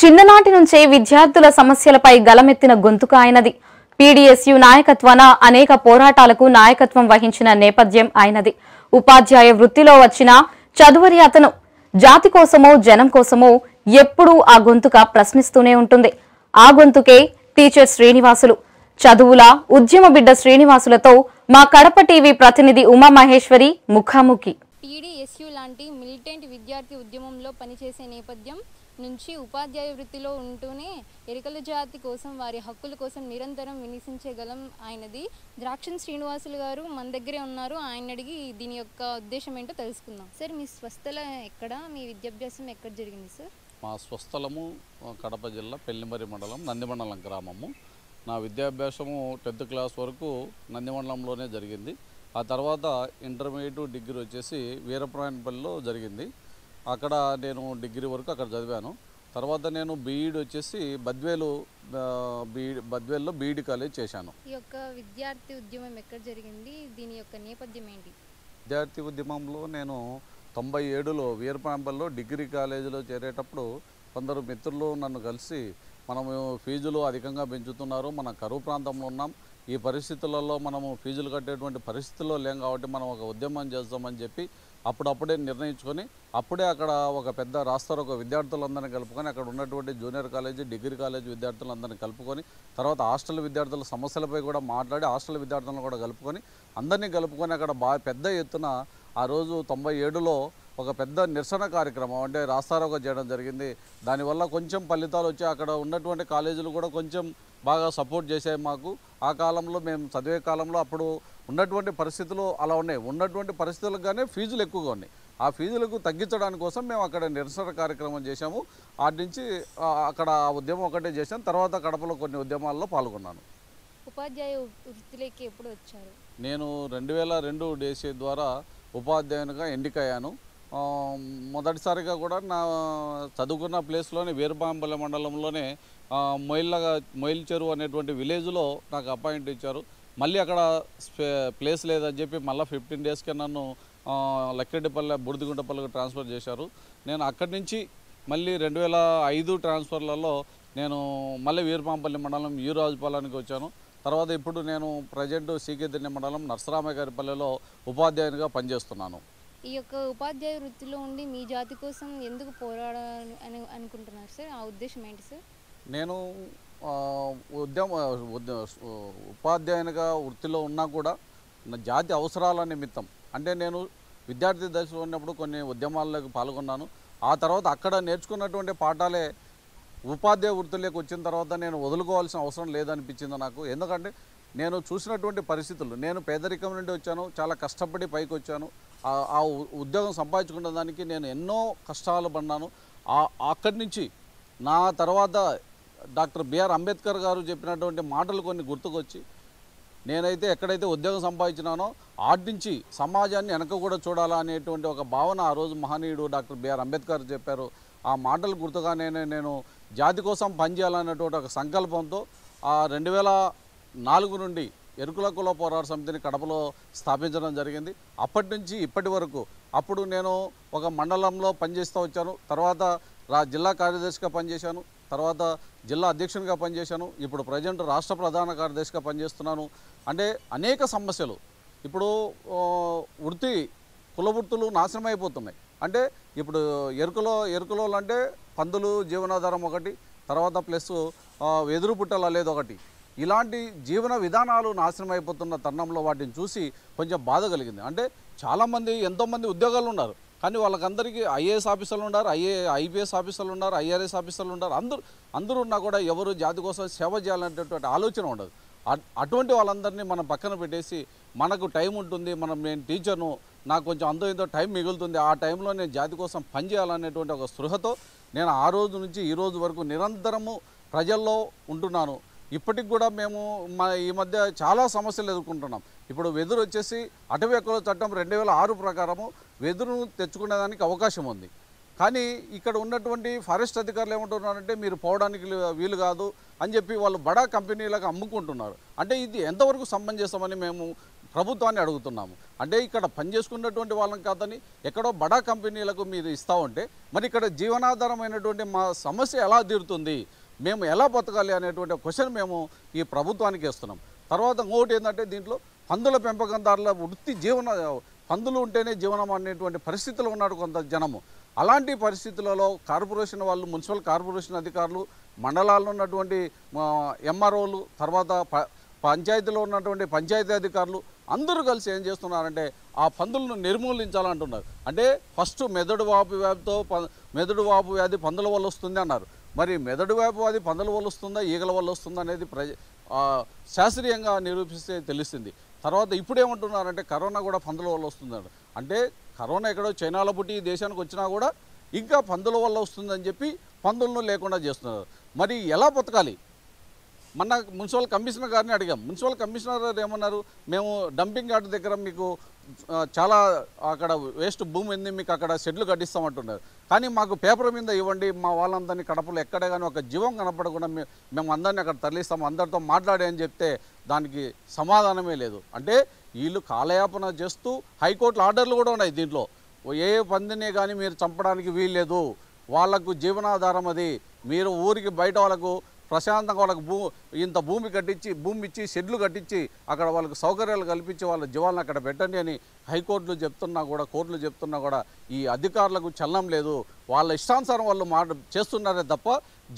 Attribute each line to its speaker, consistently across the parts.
Speaker 1: చిన్ననాటి నుంచే విద్యార్థుల సమస్యలపై గలమెత్తిన గొంతుక ఆయనది పీడిఎస్యు నాయకత్వాన అనేక పోరాటాలకు నాయకత్వం వహించిన నేపథ్యం ఆయనది ఉపాధ్యాయ వృత్తిలో వచ్చిన చదువరి అతను జాతి కోసమో జనం కోసమో ఎప్పుడూ ఆ గొంతుక ప్రశ్నిస్తూనే ఉంటుంది ఆ గొంతుకే టీచర్ శ్రీనివాసులు చదువుల ఉద్యమ బిడ్డ శ్రీనివాసులతో మా కడప టీవీ ప్రతినిధి ఉమా మహేశ్వరి ముఖాముఖి ఎస్యూ లాంటి మిలిటెంట్ విద్యార్థి ఉద్యమంలో పనిచేసే నేపథ్యం నుంచి ఉపాధ్యాయ వృత్తిలో ఉంటూనే ఎరికల జాతి కోసం వారి హక్కుల కోసం నిరంతరం వినిసించగలం ఆయనది ద్రాక్షన్ శ్రీనివాసులు గారు మన దగ్గరే ఉన్నారు ఆయన అడిగి దీని యొక్క ఉద్దేశం ఏంటో తెలుసుకుందాం సార్ మీ స్వస్థల ఎక్కడ మీ విద్యాభ్యాసం ఎక్కడ జరిగింది సార్
Speaker 2: మా స్వస్థలము కడప జిల్లా పెళ్లిమరి మండలం నందిమండలం గ్రామము నా విద్యాభ్యాసము టెన్త్ క్లాస్ వరకు నందిమండలంలోనే జరిగింది ఆ తర్వాత ఇంటర్మీడియట్ డిగ్రీ వచ్చేసి వీరప్రాయణపల్లిలో జరిగింది అక్కడ నేను డిగ్రీ వరకు అక్కడ చదివాను తర్వాత నేను బీఈడి వచ్చేసి బద్వేలు బీఈ బద్వేల్లో బీఈడి కాలేజ్ చేశాను
Speaker 1: ఈ యొక్క విద్యార్థి ఉద్యమం ఎక్కడ జరిగింది దీని యొక్క నేపథ్యం ఏంటి
Speaker 2: విద్యార్థి ఉద్యమంలో నేను తొంభై ఏడులో వీరపాంపల్లో డిగ్రీ కాలేజీలో చేరేటప్పుడు కొందరు మిత్రులు నన్ను కలిసి మనము ఫీజులు అధికంగా పెంచుతున్నారు మన కరువు ప్రాంతంలో ఉన్నాం ఈ పరిస్థితులలో మనము ఫీజులు కట్టేటువంటి పరిస్థితుల్లో లేం కాబట్టి మనం ఒక ఉద్యమం చేద్దామని చెప్పి అప్పుడప్పుడే నిర్ణయించుకొని అప్పుడే అక్కడ ఒక పెద్ద రాస్తారు ఒక విద్యార్థులందరినీ కలుపుకొని అక్కడ ఉన్నటువంటి జూనియర్ కాలేజీ డిగ్రీ కాలేజీ విద్యార్థులందరినీ కలుపుకొని తర్వాత హాస్టల్ విద్యార్థుల సమస్యలపై కూడా మాట్లాడి హాస్టల్ విద్యార్థులను కూడా కలుపుకొని అందరినీ కలుపుకొని అక్కడ బాగా పెద్ద ఎత్తున ఆ రోజు తొంభై ఏడులో ఒక పెద్ద నిరసన కార్యక్రమం అంటే రాస్తారోగా చేయడం జరిగింది దానివల్ల కొంచెం ఫలితాలు వచ్చి అక్కడ ఉన్నటువంటి కాలేజీలు కూడా కొంచెం బాగా సపోర్ట్ చేశాయి మాకు ఆ కాలంలో మేము చదివే కాలంలో అప్పుడు ఉన్నటువంటి పరిస్థితులు అలా ఉన్నాయి ఉన్నటువంటి పరిస్థితులకు కానీ ఫీజులు ఎక్కువగా ఉన్నాయి ఆ ఫీజులకు తగ్గించడానికి కోసం మేము అక్కడ నిరసన కార్యక్రమం చేశాము ఆటి నుంచి అక్కడ ఆ ఉద్యమం ఒకటే చేశాం తర్వాత కడపలో కొన్ని ఉద్యమాల్లో పాల్గొన్నాను
Speaker 1: ఉపాధ్యాయ వృత్తిలోకి ఎప్పుడు వచ్చారు
Speaker 2: నేను రెండు వేల రెండు డేసీ ద్వారా ఉపాధ్యాయునిగా ఎన్నికయ్యాను మొదటిసారిగా కూడా నా చదువుకున్న ప్లేస్లోనే వీరబాంబల మండలంలోనే మొయిల్లగా మొయిల్ చెరువు అనేటువంటి విలేజ్లో నాకు అపాయింట్ ఇచ్చారు మళ్ళీ అక్కడ ప్లేస్ లేదని చెప్పి మళ్ళీ ఫిఫ్టీన్ డేస్కే నన్ను లక్కెడ్డిపల్లె బుడిదిగుంటపల్లెకు ట్రాన్స్ఫర్ చేశారు నేను అక్కడి నుంచి మళ్ళీ రెండు వేల ఐదు ట్రాన్స్ఫర్లలో నేను మళ్ళీ వీరపాంపల్లి మండలం ఈరాజుపాలనికి వచ్చాను తర్వాత ఇప్పుడు నేను ప్రజెంట్ సీకేదిన్నె మండలం నర్సరామగారి ఉపాధ్యాయునిగా పనిచేస్తున్నాను
Speaker 1: ఈ యొక్క ఉపాధ్యాయ వృత్తిలో ఉండి మీ జాతి కోసం ఎందుకు పోరాడాలని అని అనుకుంటున్నారు సార్ ఆ ఉద్దేశం ఏంటి సార్
Speaker 2: నేను ఉద్యమ ఉపాధ్యాయునిగా వృత్తిలో ఉన్నా కూడా నా జాతి అవసరాల నిమిత్తం అంటే నేను విద్యార్థి దశలో ఉన్నప్పుడు కొన్ని ఉద్యమాల్లోకి పాల్గొన్నాను ఆ తర్వాత అక్కడ నేర్చుకున్నటువంటి పాఠాలే ఉపాధ్యాయ వృత్తిలోకి వచ్చిన తర్వాత నేను వదులుకోవాల్సిన అవసరం లేదనిపించింది నాకు ఎందుకంటే నేను చూసినటువంటి పరిస్థితులు నేను పేదరికం నుండి వచ్చాను చాలా కష్టపడి పైకి వచ్చాను ఆ ఉద్యోగం సంపాదించుకున్న దానికి నేను ఎన్నో కష్టాలు పడినాను అక్కడి నుంచి నా తర్వాత డాక్టర్ బిఆర్ అంబేద్కర్ గారు చెప్పినటువంటి మాటలు కొన్ని గుర్తుకొచ్చి నేనైతే ఎక్కడైతే ఉద్యోగం సంపాదించినానో ఆడించి సమాజాన్ని వెనక కూడా చూడాలా అనేటువంటి ఒక భావన ఆ రోజు మహనీయుడు డాక్టర్ బిఆర్ అంబేద్కర్ చెప్పారు ఆ మాటలు గుర్తుగానే నేను జాతి కోసం పనిచేయాలనేటువంటి ఒక సంకల్పంతో ఆ రెండు వేల నాలుగు నుండి ఎరుకుల కుల పోరాట సమితిని కడపలో స్థాపించడం జరిగింది అప్పటి నుంచి ఇప్పటి వరకు అప్పుడు నేను ఒక మండలంలో పనిచేస్తూ వచ్చాను తర్వాత జిల్లా కార్యదర్శిగా పనిచేశాను తర్వాత జిల్లా అధ్యక్షునిగా పనిచేశాను ఇప్పుడు ప్రజెంట్ రాష్ట్ర ప్రధాన కార్యదర్శిగా పనిచేస్తున్నాను అంటే అనేక సమస్యలు ఇప్పుడు వృత్తి కుల వృత్తులు నాశనం అయిపోతున్నాయి అంటే ఇప్పుడు ఎరుకలో ఎరుకలో అంటే పందులు జీవనాధారం ఒకటి తర్వాత ప్లస్ వెదురు పుట్టలు అనేది ఒకటి ఇలాంటి జీవన విధానాలు నాశనం అయిపోతున్న తరుణంలో వాటిని చూసి కొంచెం బాధ కలిగింది అంటే చాలామంది ఎంతోమంది ఉద్యోగాలు ఉన్నారు కానీ వాళ్ళకందరికీ ఐఏఎస్ ఆఫీసర్లు ఉన్నారు ఐఏ ఐపీఎస్ ఆఫీసర్లు ఉన్నారు ఐఆర్ఎస్ ఆఫీసర్లు ఉన్నారు అందరూ అందరూ ఉన్నా కూడా ఎవరు జాతి కోసం సేవ చేయాలనేటటువంటి ఆలోచన ఉండదు అటువంటి వాళ్ళందరినీ మనం పక్కన పెట్టేసి మనకు టైం ఉంటుంది మనం నేను టీచర్ను నాకు కొంచెం అందరూ ఎంతో టైం మిగులుతుంది ఆ టైంలో నేను జాతి కోసం పనిచేయాలనేటువంటి ఒక స్పృహతో నేను ఆ రోజు నుంచి ఈ రోజు వరకు నిరంతరము ప్రజల్లో ఉంటున్నాను ఇప్పటికి కూడా మేము మా ఈ మధ్య చాలా సమస్యలు ఎదుర్కొంటున్నాం ఇప్పుడు వెదురు వచ్చేసి అటవీ హక్కుల చట్టం రెండు వేల ఆరు ప్రకారము వెదురును తెచ్చుకునేదానికి అవకాశం ఉంది కానీ ఇక్కడ ఉన్నటువంటి ఫారెస్ట్ అధికారులు ఏమంటున్నారంటే మీరు పోవడానికి వీలు కాదు అని చెప్పి వాళ్ళు బడా కంపెనీలకు అమ్ముకుంటున్నారు అంటే ఇది ఎంతవరకు సమంజసమని మేము ప్రభుత్వాన్ని అడుగుతున్నాము అంటే ఇక్కడ పనిచేసుకున్నటువంటి వాళ్ళని కాదని ఎక్కడో బడా కంపెనీలకు మీరు ఇస్తా ఉంటే మరి ఇక్కడ జీవనాధారమైనటువంటి మా సమస్య ఎలా తీరుతుంది మేము ఎలా బతకాలి అనేటువంటి క్వశ్చన్ మేము ఈ ప్రభుత్వానికి ఇస్తున్నాం తర్వాత ఇంకోటి ఏంటంటే దీంట్లో పందుల పెంపకందారుల వృత్తి జీవన పందులు ఉంటేనే జీవనం అనేటువంటి పరిస్థితులు ఉన్నాడు కొంత జనము అలాంటి పరిస్థితులలో కార్పొరేషన్ వాళ్ళు మున్సిపల్ కార్పొరేషన్ అధికారులు మండలాల్లో ఉన్నటువంటి ఎంఆర్ఓలు తర్వాత పంచాయతీలో ఉన్నటువంటి పంచాయతీ అధికారులు అందరూ కలిసి ఏం చేస్తున్నారంటే ఆ పందులను నిర్మూలించాలంటున్నారు అంటే ఫస్ట్ మెదడు వాపు వ్యాధితో మెదడు వాపు వ్యాధి పందుల వల్ల వస్తుంది అన్నారు మరి మెదడు వైపు అది పందుల వల్ల వస్తుందా ఈగల వల్ల వస్తుందా అనేది ప్రజ శాస్త్రీయంగా నిరూపిస్తే తెలిసింది తర్వాత ఇప్పుడు ఏమంటున్నారంటే కరోనా కూడా పందుల వల్ల వస్తుందన్నారు అంటే కరోనా ఎక్కడో చైనాలో పుట్టి ఈ దేశానికి వచ్చినా కూడా ఇంకా పందుల వల్ల వస్తుందని చెప్పి పందులను లేకుండా చేస్తున్నారు మరి ఎలా బతకాలి మొన్న మున్సిపల్ కమిషనర్ గారిని అడిగాం మున్సిపల్ కమిషనర్ గారు ఏమన్నారు మేము డంపింగ్ యార్డ్ దగ్గర మీకు చాలా అక్కడ వేస్ట్ భూమి ఉంది మీకు అక్కడ షెడ్లు కట్టిస్తామంటున్నారు కానీ మాకు పేపర్ మీద ఇవ్వండి మా వాళ్ళందరినీ కడపలో ఎక్కడే కానీ ఒక జీవం కనపడకుండా మేము అందరినీ అక్కడ తరలిస్తాము అందరితో మాట్లాడే అని చెప్తే దానికి సమాధానమే లేదు అంటే వీళ్ళు కాలయాపన చేస్తూ హైకోర్టులో ఆర్డర్లు కూడా ఉన్నాయి దీంట్లో ఏ పందినే కానీ మీరు చంపడానికి వీల్లేదు వాళ్లకు జీవనాధారం అది మీరు ఊరికి బయట వాళ్ళకు ప్రశాంతంగా వాళ్ళకి భూ ఇంత భూమి కట్టించి భూమి ఇచ్చి షెడ్లు కట్టించి అక్కడ వాళ్ళకి సౌకర్యాలు కల్పించి వాళ్ళ జీవాలను అక్కడ పెట్టండి అని హైకోర్టులు చెప్తున్నా కూడా కోర్టులు చెప్తున్నా కూడా ఈ అధికారులకు చలనం లేదు వాళ్ళ ఇష్టానుసారం వాళ్ళు మాట చేస్తున్నారే తప్ప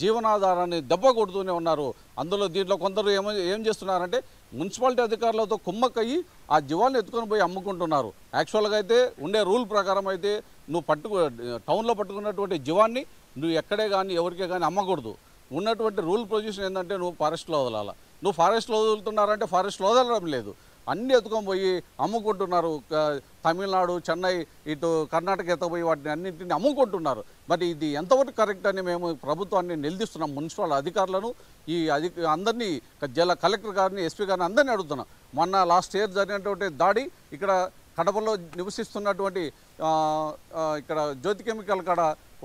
Speaker 2: జీవనాధారాన్ని దెబ్బ కొడుతూనే ఉన్నారు అందులో దీంట్లో కొందరు ఏమో ఏం చేస్తున్నారంటే మున్సిపాలిటీ అధికారులతో కుమ్మక్కయ్యి ఆ జీవాలను ఎత్తుకొని పోయి అమ్ముకుంటున్నారు యాక్చువల్గా అయితే ఉండే రూల్ ప్రకారం అయితే నువ్వు పట్టుకు టౌన్లో పట్టుకున్నటువంటి జీవాన్ని నువ్వు ఎక్కడే కానీ ఎవరికే కానీ అమ్మకూడదు ఉన్నటువంటి రూల్ పొజిషన్ ఏంటంటే నువ్వు ఫారెస్ట్లో వదలాలా నువ్వు ఫారెస్ట్లో వదులుతున్నారంటే ఫారెస్ట్లో వదలడం లేదు అన్నీ ఎత్తుకొని పోయి అమ్ముకుంటున్నారు తమిళనాడు చెన్నై ఇటు కర్ణాటక పోయి వాటిని అన్నింటిని అమ్ముకుంటున్నారు మరి ఇది ఎంతవరకు కరెక్ట్ అని మేము ప్రభుత్వాన్ని నిలదీస్తున్నాం మున్సిపల్ అధికారులను ఈ అధి అందరినీ జిల్లా కలెక్టర్ గారిని ఎస్పీ గారిని అందరినీ అడుగుతున్నాం మొన్న లాస్ట్ ఇయర్ జరిగినటువంటి దాడి ఇక్కడ కడపలో నివసిస్తున్నటువంటి ఇక్కడ జ్యోతి కెమికల్ కాడ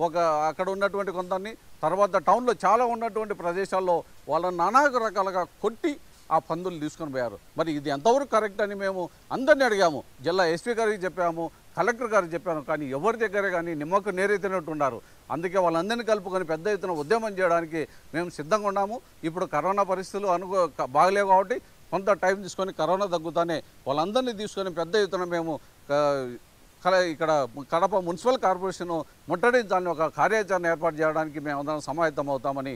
Speaker 2: ఒక అక్కడ ఉన్నటువంటి కొంతని తర్వాత టౌన్లో చాలా ఉన్నటువంటి ప్రదేశాల్లో వాళ్ళని నానాక రకాలుగా కొట్టి ఆ పందులు తీసుకొని పోయారు మరి ఇది ఎంతవరకు కరెక్ట్ అని మేము అందరినీ అడిగాము జిల్లా ఎస్పీ గారికి చెప్పాము కలెక్టర్ గారికి చెప్పాము కానీ ఎవరి దగ్గర కానీ నిమ్మకు నేరైతున్నట్టున్నారు అందుకే వాళ్ళందరినీ కలుపుకొని పెద్ద ఎత్తున ఉద్యమం చేయడానికి మేము సిద్ధంగా ఉన్నాము ఇప్పుడు కరోనా పరిస్థితులు అనుకో బాగలేవు కాబట్టి కొంత టైం తీసుకొని కరోనా తగ్గుతానే వాళ్ళందరినీ తీసుకొని పెద్ద ఎత్తున మేము ఇక్కడ కడప మున్సిపల్ కార్పొరేషన్ దాన్ని ఒక కార్యాచరణ ఏర్పాటు చేయడానికి మేము అందరం సమాయత్తం అవుతామని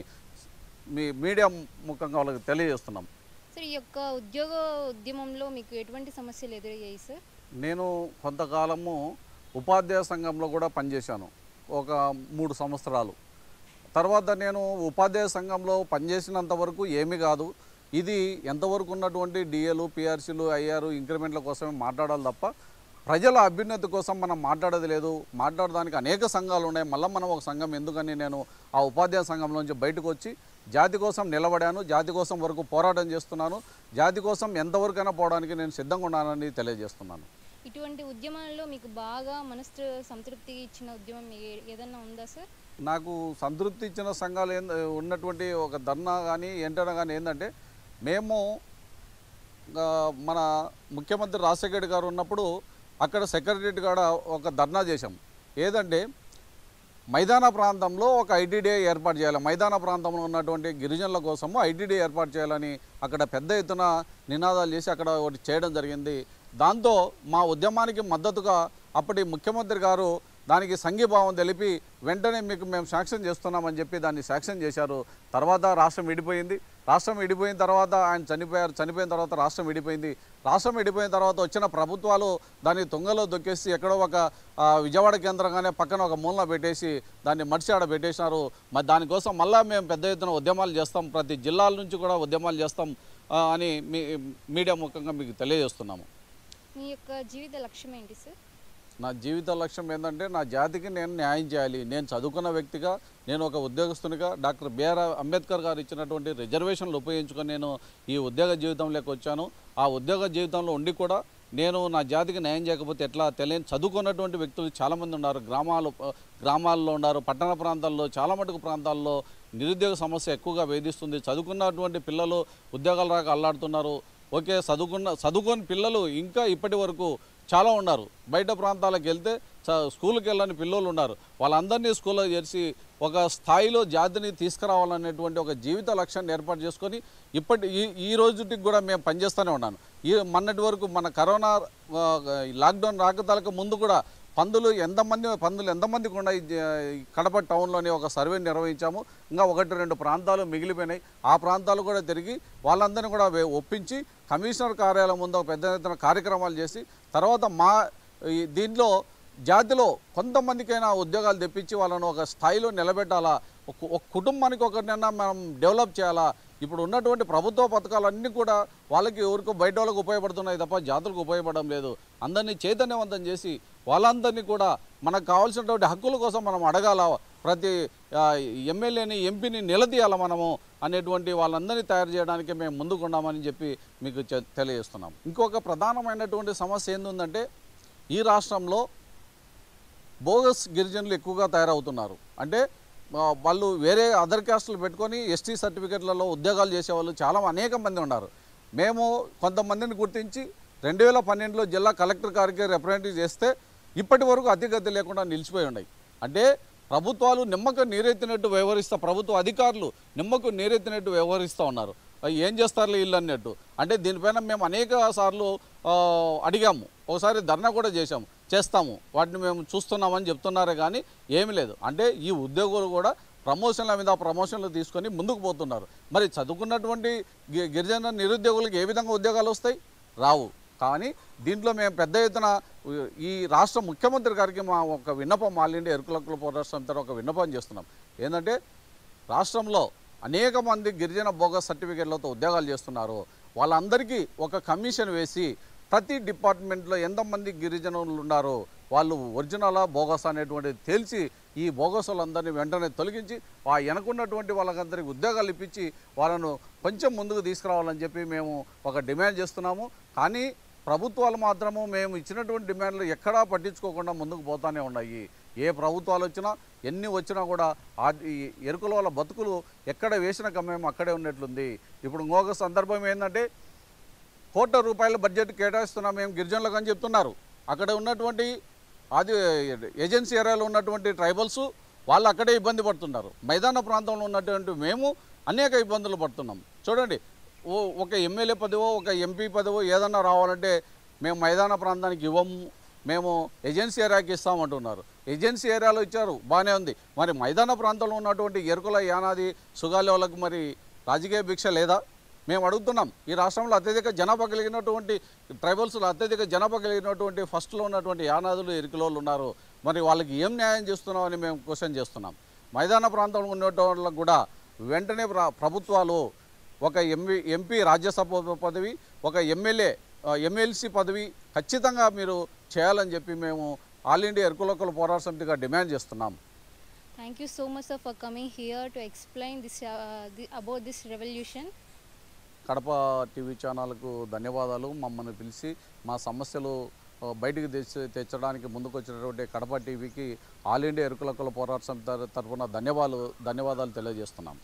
Speaker 2: మీ మీడియా ముఖంగా వాళ్ళకి తెలియజేస్తున్నాం
Speaker 1: సార్ ఈ యొక్క ఉద్యోగ ఉద్యమంలో మీకు ఎటువంటి సమస్యలు ఎదురయ్యాయి సార్
Speaker 2: నేను కొంతకాలము ఉపాధ్యాయ సంఘంలో కూడా పనిచేశాను ఒక మూడు సంవత్సరాలు తర్వాత నేను ఉపాధ్యాయ సంఘంలో పనిచేసినంత వరకు ఏమీ కాదు ఇది ఎంతవరకు ఉన్నటువంటి డిఏలు పిఆర్సీలు ఐఆర్ ఇంక్రిమెంట్ల కోసమే మాట్లాడాలి తప్ప ప్రజల అభ్యున్నతి కోసం మనం మాట్లాడేది లేదు మాట్లాడడానికి అనేక సంఘాలు ఉన్నాయి మళ్ళీ మనం ఒక సంఘం ఎందుకని నేను ఆ ఉపాధ్యాయ సంఘంలోంచి బయటకు వచ్చి జాతి కోసం నిలబడాను జాతి కోసం వరకు పోరాటం చేస్తున్నాను జాతి కోసం ఎంతవరకైనా పోవడానికి నేను సిద్ధంగా ఉన్నానని తెలియజేస్తున్నాను
Speaker 1: ఇటువంటి ఉద్యమాల్లో మీకు బాగా మనసు సంతృప్తి ఇచ్చిన ఉద్యమం ఏదన్నా ఉందా సార్
Speaker 2: నాకు సంతృప్తి ఇచ్చిన సంఘాలు ఉన్నటువంటి ఒక ధర్నా కానీ ఏంటన్నా కానీ ఏంటంటే మేము మన ముఖ్యమంత్రి రాజశేఖర్ గారు ఉన్నప్పుడు అక్కడ సెక్రటరీ కూడా ఒక ధర్నా చేశాం ఏదంటే మైదాన ప్రాంతంలో ఒక ఐటీడీ ఏర్పాటు చేయాలి మైదాన ప్రాంతంలో ఉన్నటువంటి గిరిజనుల కోసము ఐటీడీ ఏర్పాటు చేయాలని అక్కడ పెద్ద ఎత్తున నినాదాలు చేసి అక్కడ ఒకటి చేయడం జరిగింది దాంతో మా ఉద్యమానికి మద్దతుగా అప్పటి ముఖ్యమంత్రి గారు దానికి సంఘీభావం తెలిపి వెంటనే మీకు మేము శాంక్షన్ చేస్తున్నామని చెప్పి దాన్ని శాంక్షన్ చేశారు తర్వాత రాష్ట్రం విడిపోయింది రాష్ట్రం విడిపోయిన తర్వాత ఆయన చనిపోయారు చనిపోయిన తర్వాత రాష్ట్రం విడిపోయింది రాష్ట్రం విడిపోయిన తర్వాత వచ్చిన ప్రభుత్వాలు దాన్ని తుంగలో దొక్కేసి ఎక్కడో ఒక విజయవాడ కేంద్రంగానే పక్కన ఒక మూలన పెట్టేసి దాన్ని ఆడ పెట్టేసినారు మరి దానికోసం మళ్ళీ మేము పెద్ద ఎత్తున ఉద్యమాలు చేస్తాం ప్రతి జిల్లాల నుంచి కూడా ఉద్యమాలు చేస్తాం అని మీ మీడియా ముఖంగా మీకు తెలియజేస్తున్నాము
Speaker 1: మీ యొక్క జీవిత లక్ష్యం ఏంటి సార్
Speaker 2: నా జీవిత లక్ష్యం ఏంటంటే నా జాతికి నేను న్యాయం చేయాలి నేను చదువుకున్న వ్యక్తిగా నేను ఒక ఉద్యోగస్తునిగా డాక్టర్ బిఆర్ అంబేద్కర్ గారు ఇచ్చినటువంటి రిజర్వేషన్లు ఉపయోగించుకొని నేను ఈ ఉద్యోగ జీవితంలోకి వచ్చాను ఆ ఉద్యోగ జీవితంలో ఉండి కూడా నేను నా జాతికి న్యాయం చేయకపోతే ఎట్లా తెలియని చదువుకున్నటువంటి వ్యక్తులు చాలామంది ఉన్నారు గ్రామాలు గ్రామాల్లో ఉన్నారు పట్టణ ప్రాంతాల్లో చాలా మటుకు ప్రాంతాల్లో నిరుద్యోగ సమస్య ఎక్కువగా వేధిస్తుంది చదువుకున్నటువంటి పిల్లలు ఉద్యోగాలు రాక అల్లాడుతున్నారు ఓకే చదువుకున్న చదువుకొని పిల్లలు ఇంకా ఇప్పటి వరకు చాలా ఉన్నారు బయట ప్రాంతాలకు వెళ్తే స్కూల్కి వెళ్ళని పిల్లలు ఉన్నారు వాళ్ళందరినీ స్కూల్లో చేర్చి ఒక స్థాయిలో జాతిని తీసుకురావాలనేటువంటి ఒక జీవిత లక్ష్యాన్ని ఏర్పాటు చేసుకొని ఇప్పటి ఈ ఈ రోజుకి కూడా మేము పనిచేస్తూనే ఉన్నాను ఈ మొన్నటి వరకు మన కరోనా లాక్డౌన్ రాక ముందు కూడా పందులు ఎంతమంది పందులు ఎంతమందికి ఉన్నాయి కడప టౌన్లోనే ఒక సర్వే నిర్వహించాము ఇంకా ఒకటి రెండు ప్రాంతాలు మిగిలిపోయినాయి ఆ ప్రాంతాలు కూడా తిరిగి వాళ్ళందరినీ కూడా ఒప్పించి కమిషనర్ కార్యాలయం ముందు పెద్ద ఎత్తున కార్యక్రమాలు చేసి తర్వాత మా దీంట్లో జాతిలో కొంతమందికైనా ఉద్యోగాలు తెప్పించి వాళ్ళను ఒక స్థాయిలో నిలబెట్టాలా ఒక కుటుంబానికి ఒకరినైనా మనం డెవలప్ చేయాలా ఇప్పుడు ఉన్నటువంటి ప్రభుత్వ పథకాలన్నీ కూడా వాళ్ళకి ఎవరికో బయట వాళ్ళకి ఉపయోగపడుతున్నాయి తప్ప జాతులకు ఉపయోగపడడం లేదు అందరినీ చైతన్యవంతం చేసి వాళ్ళందరినీ కూడా మనకు కావాల్సినటువంటి హక్కుల కోసం మనం అడగాల ప్రతి ఎమ్మెల్యేని ఎంపీని నిలదీయాల మనము అనేటువంటి వాళ్ళందరినీ తయారు చేయడానికి మేము ముందుకున్నామని చెప్పి మీకు తెలియజేస్తున్నాం ఇంకొక ప్రధానమైనటువంటి సమస్య ఏంటంటే ఈ రాష్ట్రంలో బోగస్ గిరిజనులు ఎక్కువగా తయారవుతున్నారు అంటే వాళ్ళు వేరే అదర్ క్యాస్టులు పెట్టుకొని ఎస్టీ సర్టిఫికెట్లలో ఉద్యోగాలు చేసేవాళ్ళు చాలా అనేక మంది ఉన్నారు మేము కొంతమందిని గుర్తించి రెండు వేల పన్నెండులో జిల్లా కలెక్టర్ గారికి రిప్రజెంటేటివ్ చేస్తే ఇప్పటి వరకు అతిగతి లేకుండా నిలిచిపోయి ఉన్నాయి అంటే ప్రభుత్వాలు నిమ్మకు నీరెత్తినట్టు వ్యవహరిస్తా ప్రభుత్వ అధికారులు నిమ్మకు నీరెత్తినట్టు వ్యవహరిస్తూ ఉన్నారు ఏం చేస్తారు ఇల్లు అన్నట్టు అంటే దీనిపైన మేము అనేక సార్లు అడిగాము ఒకసారి ధర్నా కూడా చేశాము చేస్తాము వాటిని మేము చూస్తున్నామని చెప్తున్నారే కానీ ఏమీ లేదు అంటే ఈ ఉద్యోగులు కూడా ప్రమోషన్ల మీద ప్రమోషన్లు తీసుకొని ముందుకు పోతున్నారు మరి చదువుకున్నటువంటి గిరిజన నిరుద్యోగులకు ఏ విధంగా ఉద్యోగాలు వస్తాయి రావు కానీ దీంట్లో మేము పెద్ద ఎత్తున ఈ రాష్ట్ర ముఖ్యమంత్రి గారికి మా ఒక విన్నపం మాలిండి ఎరుకులకుల పోరాట తర్వాత ఒక విన్నపం చేస్తున్నాం ఏంటంటే రాష్ట్రంలో అనేక మంది గిరిజన బోగస్ సర్టిఫికేట్లతో ఉద్యోగాలు చేస్తున్నారు వాళ్ళందరికీ ఒక కమిషన్ వేసి ప్రతి డిపార్ట్మెంట్లో ఎంతమంది గిరిజనులు ఉన్నారో వాళ్ళు ఒరిజినలా బోగస్ అనేటువంటిది తేల్చి ఈ బోగసులందరినీ వెంటనే తొలగించి ఆ వెనకున్నటువంటి వాళ్ళకందరికీ ఉద్యోగాలు ఇప్పించి వాళ్ళను కొంచెం ముందుకు తీసుకురావాలని చెప్పి మేము ఒక డిమాండ్ చేస్తున్నాము కానీ ప్రభుత్వాలు మాత్రము మేము ఇచ్చినటువంటి డిమాండ్లు ఎక్కడా పట్టించుకోకుండా ముందుకు పోతానే ఉన్నాయి ఏ ప్రభుత్వాలు వచ్చినా ఎన్ని వచ్చినా కూడా ఎరుకుల వాళ్ళ బతుకులు ఎక్కడ వేసిన గమ్యం అక్కడే ఉన్నట్లుంది ఇప్పుడు ఇంకొక సందర్భం ఏంటంటే కోట్ల రూపాయల బడ్జెట్ కేటాయిస్తున్నా మేము గిరిజనులకు అని చెప్తున్నారు అక్కడ ఉన్నటువంటి అది ఏజెన్సీ ఏరియాలో ఉన్నటువంటి ట్రైబల్స్ వాళ్ళు అక్కడే ఇబ్బంది పడుతున్నారు మైదాన ప్రాంతంలో ఉన్నటువంటి మేము అనేక ఇబ్బందులు పడుతున్నాం చూడండి ఓ ఒక ఎమ్మెల్యే పదవో ఒక ఎంపీ పదవో ఏదన్నా రావాలంటే మేము మైదాన ప్రాంతానికి ఇవ్వము మేము ఏజెన్సీ ఏరియాకి ఇస్తామంటున్నారు ఏజెన్సీ ఏరియాలో ఇచ్చారు బాగానే ఉంది మరి మైదాన ప్రాంతంలో ఉన్నటువంటి ఎరుకుల యానాది సుగాలి మరి రాజకీయ భిక్ష లేదా మేము అడుగుతున్నాం ఈ రాష్ట్రంలో అత్యధిక జనాభా కలిగినటువంటి ట్రైబల్స్లో అత్యధిక జనాభా కలిగినటువంటి ఫస్ట్లో ఉన్నటువంటి యానాదులు ఇరుకులోళ్ళు ఉన్నారు మరి వాళ్ళకి ఏం న్యాయం చేస్తున్నామని మేము క్వశ్చన్ చేస్తున్నాం మైదాన ప్రాంతంలో ఉన్నటువంటి కూడా వెంటనే ప్రభుత్వాలు ఒక ఎంపీ ఎంపీ రాజ్యసభ పదవి ఒక ఎమ్మెల్యే ఎమ్మెల్సీ పదవి ఖచ్చితంగా మీరు చేయాలని చెప్పి మేము ఆల్ ఇండియా ఎరుకులొక్కల పోరాట సమితిగా డిమాండ్ చేస్తున్నాం
Speaker 1: thank you so much for coming here to explain this about this revolution
Speaker 2: Kadapa TV ఛానల్కు ధన్యవాదాలు మమ్మల్ని పిలిచి మా సమస్యలు బయటికి తెచ్చి తెచ్చడానికి ముందుకొచ్చినటువంటి కడప టీవీకి ఆల్ ఇండియా ఎరుకులొక్కల పోరాట సమితి తరఫున ధన్యవాదాలు ధన్యవాదాలు తెలియజేస్తున్నాం